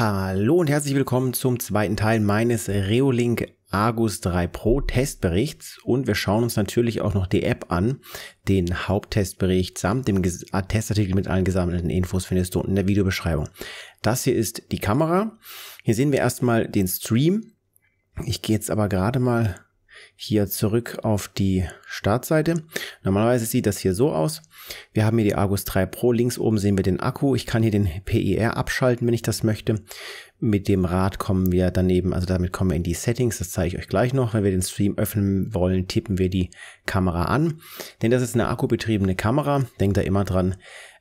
Hallo und herzlich willkommen zum zweiten Teil meines Reolink Argus 3 Pro Testberichts und wir schauen uns natürlich auch noch die App an. Den Haupttestbericht samt dem äh, Testartikel mit allen gesammelten Infos findest du unten in der Videobeschreibung. Das hier ist die Kamera. Hier sehen wir erstmal den Stream. Ich gehe jetzt aber gerade mal hier zurück auf die Startseite. Normalerweise sieht das hier so aus. Wir haben hier die Argus 3 Pro. Links oben sehen wir den Akku. Ich kann hier den PIR e abschalten, wenn ich das möchte. Mit dem Rad kommen wir daneben, also damit kommen wir in die Settings. Das zeige ich euch gleich noch. Wenn wir den Stream öffnen wollen, tippen wir die Kamera an. Denn das ist eine akkubetriebene Kamera. Denkt da immer dran,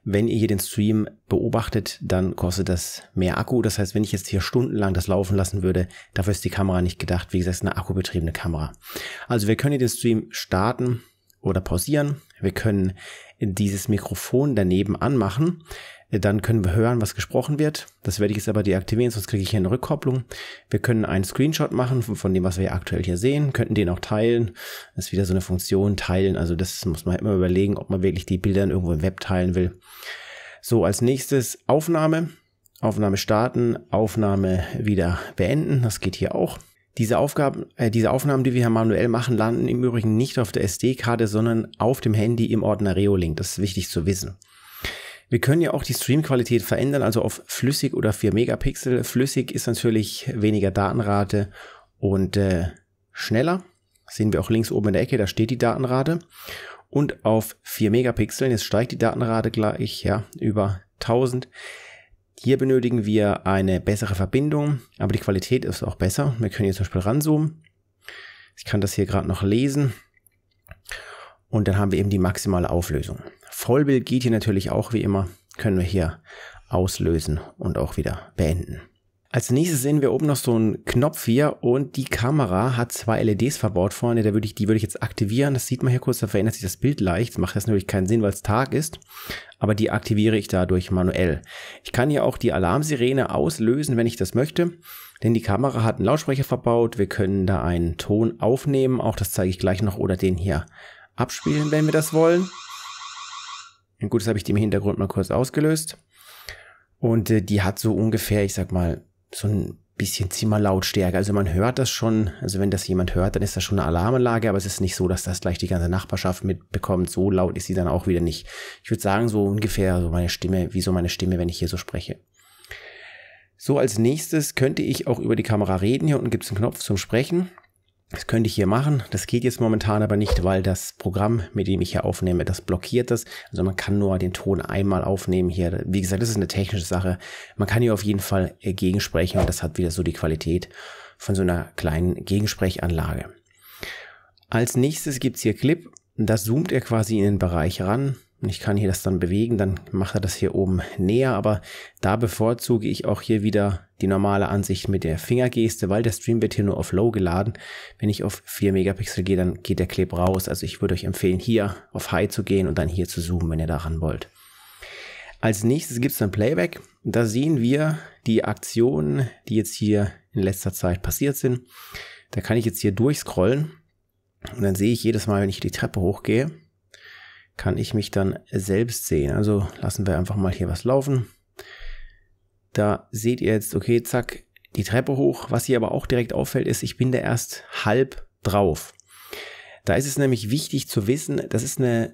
wenn ihr hier den Stream beobachtet, dann kostet das mehr Akku. Das heißt, wenn ich jetzt hier stundenlang das laufen lassen würde, dafür ist die Kamera nicht gedacht. Wie gesagt, eine akkubetriebene Kamera. Also wir können hier den Stream starten oder pausieren. Wir können dieses Mikrofon daneben anmachen. Dann können wir hören, was gesprochen wird. Das werde ich jetzt aber deaktivieren, sonst kriege ich hier eine Rückkopplung. Wir können einen Screenshot machen von dem, was wir aktuell hier sehen, könnten den auch teilen. Das ist wieder so eine Funktion, teilen. Also das muss man halt immer überlegen, ob man wirklich die Bilder irgendwo im Web teilen will. So, als nächstes Aufnahme. Aufnahme starten, Aufnahme wieder beenden. Das geht hier auch. Diese, Aufgaben, äh, diese Aufnahmen, die wir hier manuell machen, landen im Übrigen nicht auf der SD-Karte, sondern auf dem Handy im Ordner Reolink. Das ist wichtig zu wissen. Wir können ja auch die Streamqualität verändern, also auf flüssig oder 4 Megapixel. Flüssig ist natürlich weniger Datenrate und äh, schneller. Sehen wir auch links oben in der Ecke, da steht die Datenrate. Und auf 4 Megapixeln, jetzt steigt die Datenrate gleich ja, über 1000. Hier benötigen wir eine bessere Verbindung, aber die Qualität ist auch besser. Wir können hier zum Beispiel ranzoomen. Ich kann das hier gerade noch lesen. Und dann haben wir eben die maximale Auflösung. Vollbild geht hier natürlich auch wie immer, können wir hier auslösen und auch wieder beenden. Als nächstes sehen wir oben noch so einen Knopf hier und die Kamera hat zwei LEDs verbaut vorne. Da würde ich, die würde ich jetzt aktivieren. Das sieht man hier kurz, da verändert sich das Bild leicht. Das macht jetzt natürlich keinen Sinn, weil es Tag ist. Aber die aktiviere ich dadurch manuell. Ich kann hier auch die Alarmsirene auslösen, wenn ich das möchte. Denn die Kamera hat einen Lautsprecher verbaut. Wir können da einen Ton aufnehmen. Auch das zeige ich gleich noch oder den hier abspielen, wenn wir das wollen. Und Gut, das habe ich dem Hintergrund mal kurz ausgelöst. Und äh, die hat so ungefähr, ich sag mal, so ein bisschen Zimmerlautstärke. Also man hört das schon, also wenn das jemand hört, dann ist das schon eine Alarmanlage, aber es ist nicht so, dass das gleich die ganze Nachbarschaft mitbekommt. So laut ist sie dann auch wieder nicht. Ich würde sagen, so ungefähr so meine Stimme, wie so meine Stimme, wenn ich hier so spreche. So, als nächstes könnte ich auch über die Kamera reden. Hier unten gibt es einen Knopf zum Sprechen. Das könnte ich hier machen. Das geht jetzt momentan aber nicht, weil das Programm, mit dem ich hier aufnehme, das blockiert das. Also man kann nur den Ton einmal aufnehmen hier. Wie gesagt, das ist eine technische Sache. Man kann hier auf jeden Fall äh, gegensprechen und das hat wieder so die Qualität von so einer kleinen Gegensprechanlage. Als nächstes gibt's hier Clip. Das zoomt er quasi in den Bereich ran. Und ich kann hier das dann bewegen, dann macht er das hier oben näher, aber da bevorzuge ich auch hier wieder die normale Ansicht mit der Fingergeste, weil der Stream wird hier nur auf Low geladen. Wenn ich auf 4 Megapixel gehe, dann geht der Clip raus. Also ich würde euch empfehlen, hier auf High zu gehen und dann hier zu zoomen, wenn ihr daran wollt. Als nächstes gibt es dann Playback. Da sehen wir die Aktionen, die jetzt hier in letzter Zeit passiert sind. Da kann ich jetzt hier durchscrollen und dann sehe ich jedes Mal, wenn ich die Treppe hochgehe, kann ich mich dann selbst sehen. Also lassen wir einfach mal hier was laufen. Da seht ihr jetzt, okay, zack, die Treppe hoch. Was hier aber auch direkt auffällt, ist, ich bin da erst halb drauf. Da ist es nämlich wichtig zu wissen, das ist eine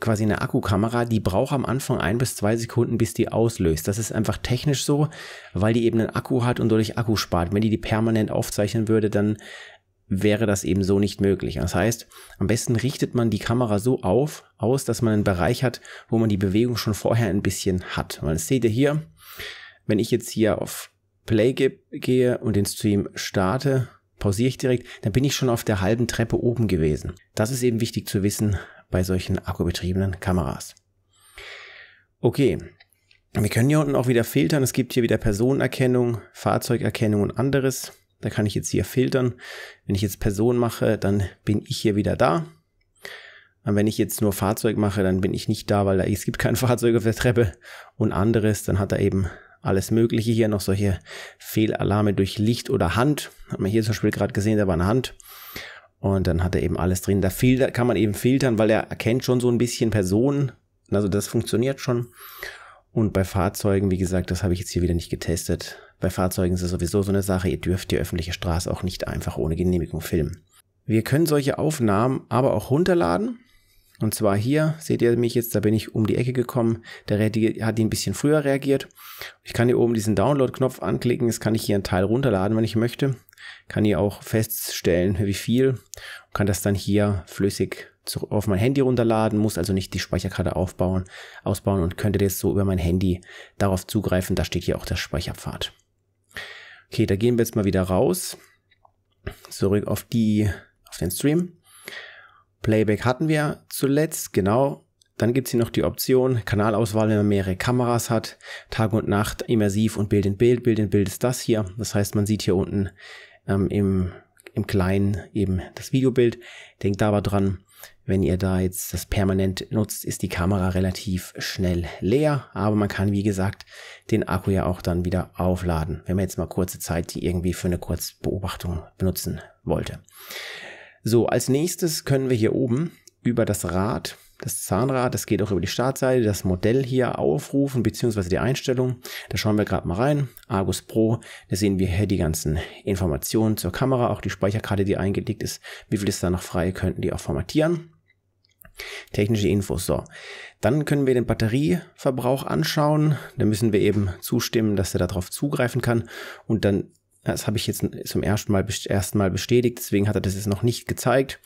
quasi eine Akkukamera, die braucht am Anfang ein bis zwei Sekunden, bis die auslöst. Das ist einfach technisch so, weil die eben einen Akku hat und dadurch Akku spart. Wenn die die permanent aufzeichnen würde, dann wäre das eben so nicht möglich. Das heißt, am besten richtet man die Kamera so auf, aus, dass man einen Bereich hat, wo man die Bewegung schon vorher ein bisschen hat. Weil das seht ihr hier, wenn ich jetzt hier auf Play ge gehe und den Stream starte, pausiere ich direkt, dann bin ich schon auf der halben Treppe oben gewesen. Das ist eben wichtig zu wissen bei solchen akkubetriebenen Kameras. Okay, wir können hier unten auch wieder filtern. Es gibt hier wieder Personenerkennung, Fahrzeugerkennung und anderes. Da kann ich jetzt hier filtern. Wenn ich jetzt Person mache, dann bin ich hier wieder da. Und wenn ich jetzt nur Fahrzeug mache, dann bin ich nicht da, weil da, es gibt kein Fahrzeug auf der Treppe und anderes. Dann hat er eben alles Mögliche hier noch solche Fehlalarme durch Licht oder Hand. Hat man hier zum Beispiel gerade gesehen, da war eine Hand. Und dann hat er eben alles drin. Da filter, kann man eben filtern, weil er erkennt schon so ein bisschen Personen. Also das funktioniert schon. Und bei Fahrzeugen, wie gesagt, das habe ich jetzt hier wieder nicht getestet. Bei Fahrzeugen ist es sowieso so eine Sache, ihr dürft die öffentliche Straße auch nicht einfach ohne Genehmigung filmen. Wir können solche Aufnahmen aber auch runterladen. Und zwar hier, seht ihr mich jetzt, da bin ich um die Ecke gekommen. Der hat die ein bisschen früher reagiert. Ich kann hier oben diesen Download-Knopf anklicken. Jetzt kann ich hier einen Teil runterladen, wenn ich möchte. Kann hier auch feststellen, wie viel. Und kann das dann hier flüssig auf mein Handy runterladen, muss also nicht die Speicherkarte aufbauen, ausbauen und könnte jetzt so über mein Handy darauf zugreifen. Da steht hier auch der Speicherpfad. Okay, da gehen wir jetzt mal wieder raus. Zurück auf die, auf den Stream. Playback hatten wir zuletzt, genau. Dann gibt es hier noch die Option Kanalauswahl, wenn man mehrere Kameras hat, Tag und Nacht, immersiv und Bild in Bild. Bild in Bild ist das hier. Das heißt, man sieht hier unten ähm, im im Kleinen eben das Videobild. Denkt aber dran, wenn ihr da jetzt das permanent nutzt, ist die Kamera relativ schnell leer, aber man kann, wie gesagt, den Akku ja auch dann wieder aufladen, wenn man jetzt mal kurze Zeit die irgendwie für eine Kurzbeobachtung benutzen wollte. So, als nächstes können wir hier oben über das Rad das Zahnrad, das geht auch über die Startseite, das Modell hier aufrufen, beziehungsweise die Einstellung. Da schauen wir gerade mal rein. Argus Pro, da sehen wir hier die ganzen Informationen zur Kamera, auch die Speicherkarte, die eingelegt ist, wie viel ist da noch frei, könnten die auch formatieren. Technische Infos, so. Dann können wir den Batterieverbrauch anschauen. Da müssen wir eben zustimmen, dass er darauf zugreifen kann. Und dann, das habe ich jetzt zum ersten Mal, ersten Mal bestätigt, deswegen hat er das jetzt noch nicht gezeigt.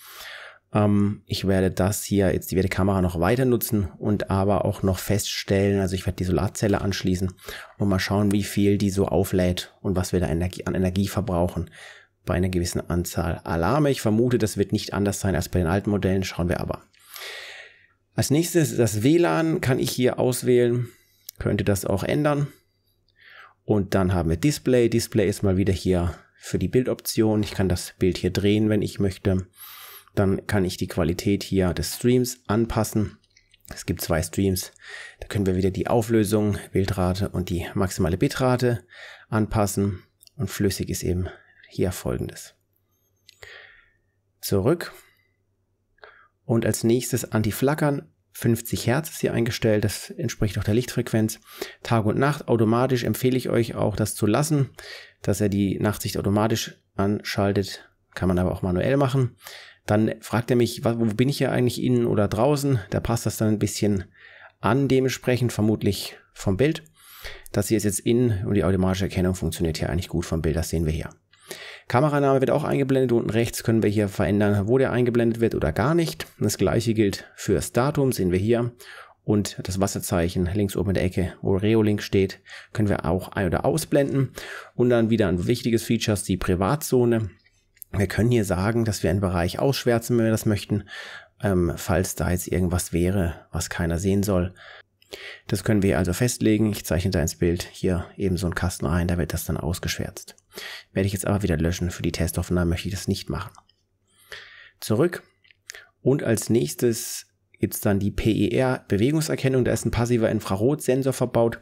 Ähm, ich werde das hier jetzt, ich werde die Kamera noch weiter nutzen und aber auch noch feststellen, also ich werde die Solarzelle anschließen und mal schauen, wie viel die so auflädt und was wir da Energie, an Energie verbrauchen bei einer gewissen Anzahl Alarme. Ich vermute, das wird nicht anders sein als bei den alten Modellen, schauen wir aber. Als nächstes das WLAN kann ich hier auswählen, könnte das auch ändern. Und dann haben wir Display. Display ist mal wieder hier für die Bildoption. Ich kann das Bild hier drehen, wenn ich möchte. Dann kann ich die Qualität hier des Streams anpassen. Es gibt zwei Streams. Da können wir wieder die Auflösung, Bildrate und die maximale Bitrate anpassen. Und flüssig ist eben hier folgendes. Zurück. Und als nächstes Anti-Flackern. 50 Hertz ist hier eingestellt, das entspricht auch der Lichtfrequenz. Tag und Nacht automatisch empfehle ich euch auch das zu lassen, dass er die Nachtsicht automatisch anschaltet. Kann man aber auch manuell machen. Dann fragt er mich, wo bin ich hier eigentlich innen oder draußen? Da passt das dann ein bisschen an dementsprechend, vermutlich vom Bild. Das hier ist jetzt innen und die automatische Erkennung funktioniert hier eigentlich gut vom Bild, das sehen wir hier. Kameraname wird auch eingeblendet. Unten rechts können wir hier verändern, wo der eingeblendet wird oder gar nicht. Das gleiche gilt für das Datum, sehen wir hier. Und das Wasserzeichen links oben in der Ecke, wo Reolink steht, können wir auch ein- oder ausblenden. Und dann wieder ein wichtiges Feature, die Privatzone. Wir können hier sagen, dass wir einen Bereich ausschwärzen, wenn wir das möchten, ähm, falls da jetzt irgendwas wäre, was keiner sehen soll. Das können wir also festlegen. Ich zeichne da ins Bild hier eben so einen Kasten rein, da wird das dann ausgeschwärzt. Werde ich jetzt aber wieder löschen. Für die Testaufnahme möchte ich das nicht machen. Zurück. Und als nächstes gibt es dann die PER-Bewegungserkennung. Da ist ein passiver Infrarotsensor verbaut.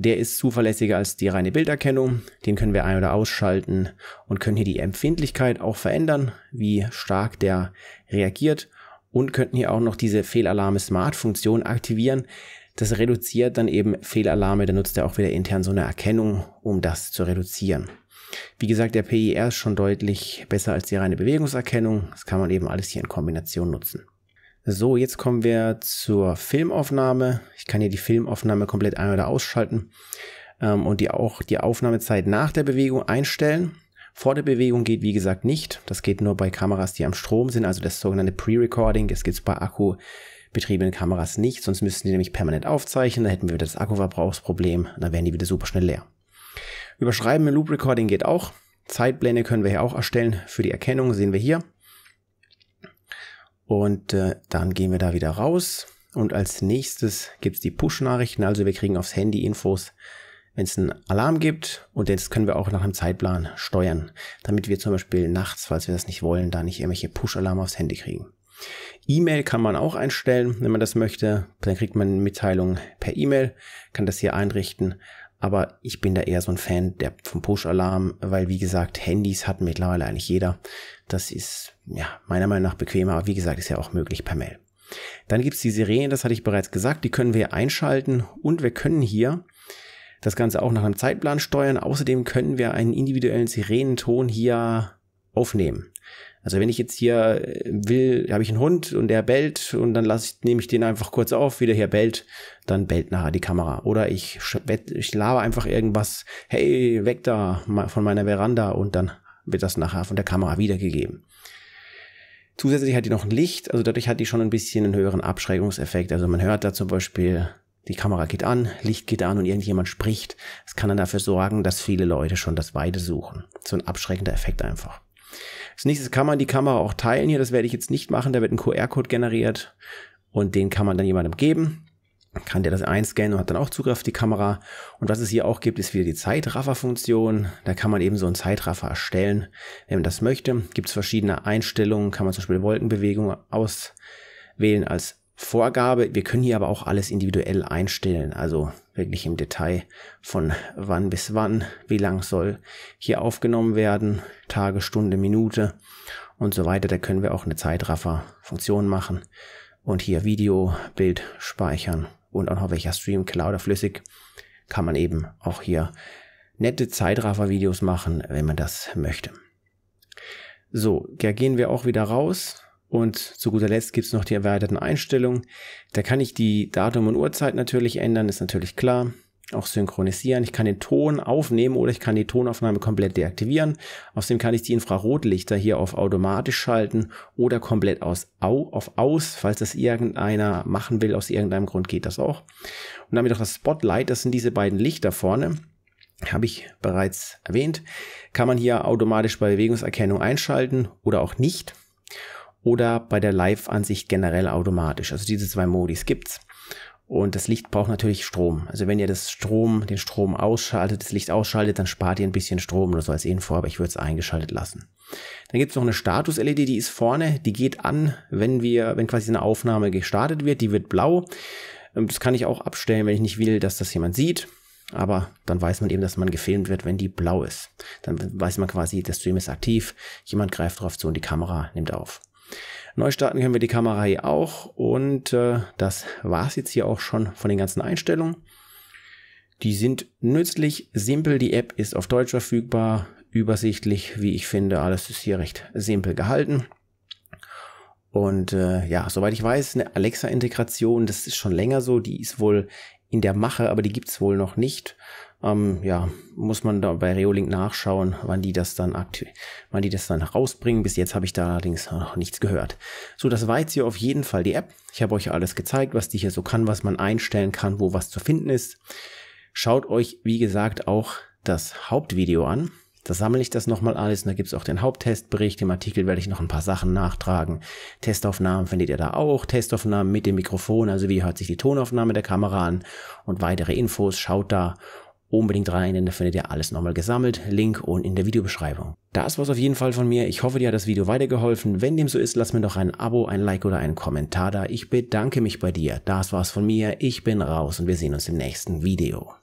Der ist zuverlässiger als die reine Bilderkennung. Den können wir ein- oder ausschalten und können hier die Empfindlichkeit auch verändern, wie stark der reagiert und könnten hier auch noch diese Fehlalarme Smart Funktion aktivieren. Das reduziert dann eben Fehlalarme. Da nutzt er auch wieder intern so eine Erkennung, um das zu reduzieren. Wie gesagt, der PIR ist schon deutlich besser als die reine Bewegungserkennung. Das kann man eben alles hier in Kombination nutzen. So, jetzt kommen wir zur Filmaufnahme. Ich kann hier die Filmaufnahme komplett ein- oder ausschalten ähm, und die auch die Aufnahmezeit nach der Bewegung einstellen. Vor der Bewegung geht wie gesagt nicht. Das geht nur bei Kameras, die am Strom sind, also das sogenannte Pre-Recording. Das gibt es bei Akku betriebenen Kameras nicht, sonst müssten die nämlich permanent aufzeichnen, da hätten wir wieder das Akkuverbrauchsproblem, dann wären die wieder super schnell leer. Überschreiben im Loop Recording geht auch. Zeitpläne können wir hier auch erstellen für die Erkennung, sehen wir hier. Und äh, dann gehen wir da wieder raus. Und als nächstes gibt's die Push-Nachrichten. Also wir kriegen aufs Handy Infos, wenn es einen Alarm gibt. Und jetzt können wir auch nach einem Zeitplan steuern, damit wir zum Beispiel nachts, falls wir das nicht wollen, da nicht irgendwelche Push-Alarme aufs Handy kriegen. E-Mail kann man auch einstellen, wenn man das möchte. Dann kriegt man Mitteilungen per E-Mail, kann das hier einrichten. Aber ich bin da eher so ein Fan der, vom Push-Alarm, weil wie gesagt, Handys hat mittlerweile eigentlich jeder. Das ist ja meiner Meinung nach bequemer, aber wie gesagt, ist ja auch möglich per Mail. Dann gibt's die Sirene, das hatte ich bereits gesagt, die können wir einschalten und wir können hier das Ganze auch nach einem Zeitplan steuern. Außerdem können wir einen individuellen Sirenenton hier aufnehmen. Also wenn ich jetzt hier äh, will, habe ich einen Hund und der bellt und dann lasse ich, nehme ich den einfach kurz auf, wie der hier bellt, dann bellt nachher die Kamera. Oder ich, ich laber einfach irgendwas, hey, weg da von meiner Veranda und dann wird das nachher von der Kamera wiedergegeben. Zusätzlich hat die noch ein Licht, also dadurch hat die schon ein bisschen einen höheren Abschreckungseffekt. Also man hört da zum Beispiel, die Kamera geht an, Licht geht an und irgendjemand spricht. Das kann dann dafür sorgen, dass viele Leute schon das Weide suchen. So ein abschreckender Effekt einfach. Als nächstes kann man die Kamera auch teilen hier. Das werde ich jetzt nicht machen. Da wird ein QR-Code generiert und den kann man dann jemandem geben. kann der das einscannen und hat dann auch Zugriff auf die Kamera. Und was es hier auch gibt, ist wieder die Zeitraffer-Funktion. Da kann man eben so einen Zeitraffer erstellen, wenn man das möchte. Gibt es verschiedene Einstellungen, kann man zum Beispiel Wolkenbewegung auswählen als Vorgabe. Wir können hier aber auch alles individuell einstellen, also wirklich im Detail von wann bis wann, wie lang soll hier aufgenommen werden, Tage, Stunde, Minute und so weiter. Da können wir auch eine Zeitraffer-Funktion machen und hier Video, Bild speichern und auch noch welcher Stream, klar oder flüssig, kann man eben auch hier nette Zeitraffer-Videos machen, wenn man das möchte. So, da gehen wir auch wieder raus und zu guter Letzt gibt's noch die erweiterten Einstellungen. Da kann ich die Datum und Uhrzeit natürlich ändern, ist natürlich klar. Auch synchronisieren. Ich kann den Ton aufnehmen oder ich kann die Tonaufnahme komplett deaktivieren. Außerdem kann ich die Infrarotlichter hier auf automatisch schalten oder komplett aus, auf aus. Falls das irgendeiner machen will, aus irgendeinem Grund geht das auch. Und damit auch das Spotlight, das sind diese beiden Lichter vorne habe ich bereits erwähnt, kann man hier automatisch bei Bewegungserkennung einschalten oder auch nicht oder bei der Live-Ansicht generell automatisch. Also diese zwei Modis gibt's. Und das Licht braucht natürlich Strom. Also wenn ihr das Strom, den Strom ausschaltet, das Licht ausschaltet, dann spart ihr ein bisschen Strom oder so als Info, aber ich würde es eingeschaltet lassen. Dann gibt es noch eine Status-LED, die ist vorne, die geht an, wenn wir, wenn quasi eine Aufnahme gestartet wird, die wird blau. Ähm, das kann ich auch abstellen, wenn ich nicht will, dass das jemand sieht. Aber dann weiß man eben, dass man gefilmt wird, wenn die blau ist. Dann weiß man quasi, der Stream ist aktiv, jemand greift drauf zu und die Kamera nimmt auf. Neu starten können wir die Kamera hier auch und äh, das war es jetzt hier auch schon von den ganzen Einstellungen. Die sind nützlich, simpel, die App ist auf Deutsch verfügbar, übersichtlich, wie ich finde, alles ist hier recht simpel gehalten. Und äh, ja, soweit ich weiß, eine Alexa-Integration, das ist schon länger so, die ist wohl in der Mache, aber die gibt es wohl noch nicht. Ähm, ja, muss man da bei Reolink nachschauen, wann die das dann aktiv, wann die das dann rausbringen. Bis jetzt habe ich da allerdings noch nichts gehört. So, das war jetzt hier auf jeden Fall die App. Ich habe euch alles gezeigt, was die hier so kann, was man einstellen kann, wo was zu finden ist. Schaut euch, wie gesagt, auch das Hauptvideo an. Da sammle ich das nochmal alles und da gibt es auch den Haupttestbericht. Im Artikel werde ich noch ein paar Sachen nachtragen. Testaufnahmen findet ihr da auch. Testaufnahmen mit dem Mikrofon, also wie hört sich die Tonaufnahme der Kamera an und weitere Infos. Schaut da unbedingt rein, denn da findet ihr alles nochmal gesammelt. Link und in der Videobeschreibung. Das war's auf jeden Fall von mir. Ich hoffe, dir hat das Video weitergeholfen. Wenn dem so ist, lass mir doch ein Abo, ein Like oder einen Kommentar da. Ich bedanke mich bei dir. Das war's von mir. Ich bin raus und wir sehen uns im nächsten Video.